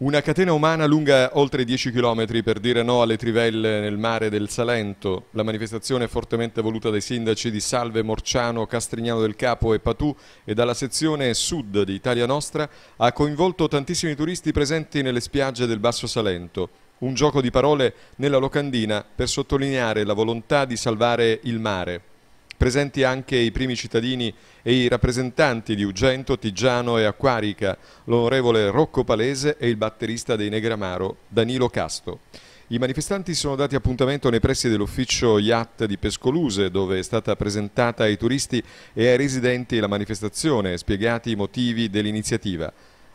Una catena umana lunga oltre 10 km per dire no alle trivelle nel mare del Salento. La manifestazione è fortemente voluta dai sindaci di Salve, Morciano, Castrignano del Capo e Patù e dalla sezione sud di Italia Nostra ha coinvolto tantissimi turisti presenti nelle spiagge del Basso Salento. Un gioco di parole nella locandina per sottolineare la volontà di salvare il mare presenti anche i primi cittadini e i rappresentanti di Ugento, Tigiano e Acquarica, l'onorevole Rocco Palese e il batterista dei Negramaro, Danilo Casto. I manifestanti sono dati appuntamento nei pressi dell'ufficio IAT di Pescoluse, dove è stata presentata ai turisti e ai residenti la manifestazione e spiegati i motivi dell'iniziativa.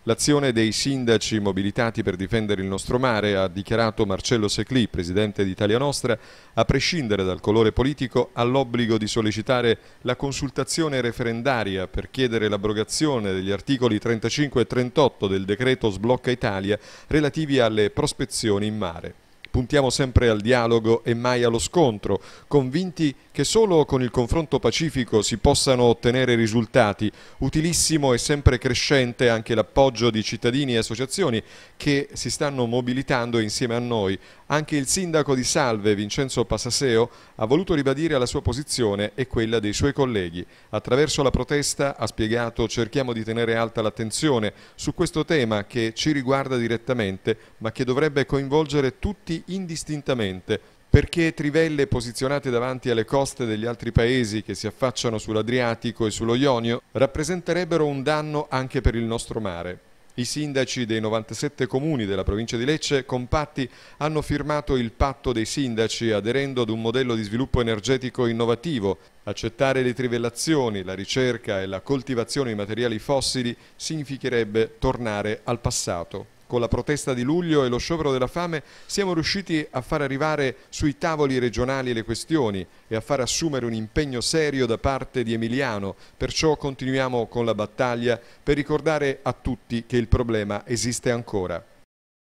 L'azione dei sindaci mobilitati per difendere il nostro mare, ha dichiarato Marcello Secli, presidente d'Italia Nostra, a prescindere dal colore politico, ha l'obbligo di sollecitare la consultazione referendaria per chiedere l'abrogazione degli articoli 35 e 38 del decreto Sblocca Italia relativi alle prospezioni in mare. Puntiamo sempre al dialogo e mai allo scontro, convinti che solo con il confronto pacifico si possano ottenere risultati. Utilissimo e sempre crescente anche l'appoggio di cittadini e associazioni che si stanno mobilitando insieme a noi. Anche il sindaco di Salve, Vincenzo Passaseo, ha voluto ribadire la sua posizione e quella dei suoi colleghi. Attraverso la protesta, ha spiegato, cerchiamo di tenere alta l'attenzione su questo tema che ci riguarda direttamente, ma che dovrebbe coinvolgere tutti indistintamente perché trivelle posizionate davanti alle coste degli altri paesi che si affacciano sull'Adriatico e sullo Ionio rappresenterebbero un danno anche per il nostro mare. I sindaci dei 97 comuni della provincia di Lecce compatti hanno firmato il patto dei sindaci aderendo ad un modello di sviluppo energetico innovativo. Accettare le trivellazioni, la ricerca e la coltivazione di materiali fossili significherebbe tornare al passato con la protesta di luglio e lo sciopero della fame siamo riusciti a far arrivare sui tavoli regionali le questioni e a far assumere un impegno serio da parte di Emiliano, perciò continuiamo con la battaglia per ricordare a tutti che il problema esiste ancora.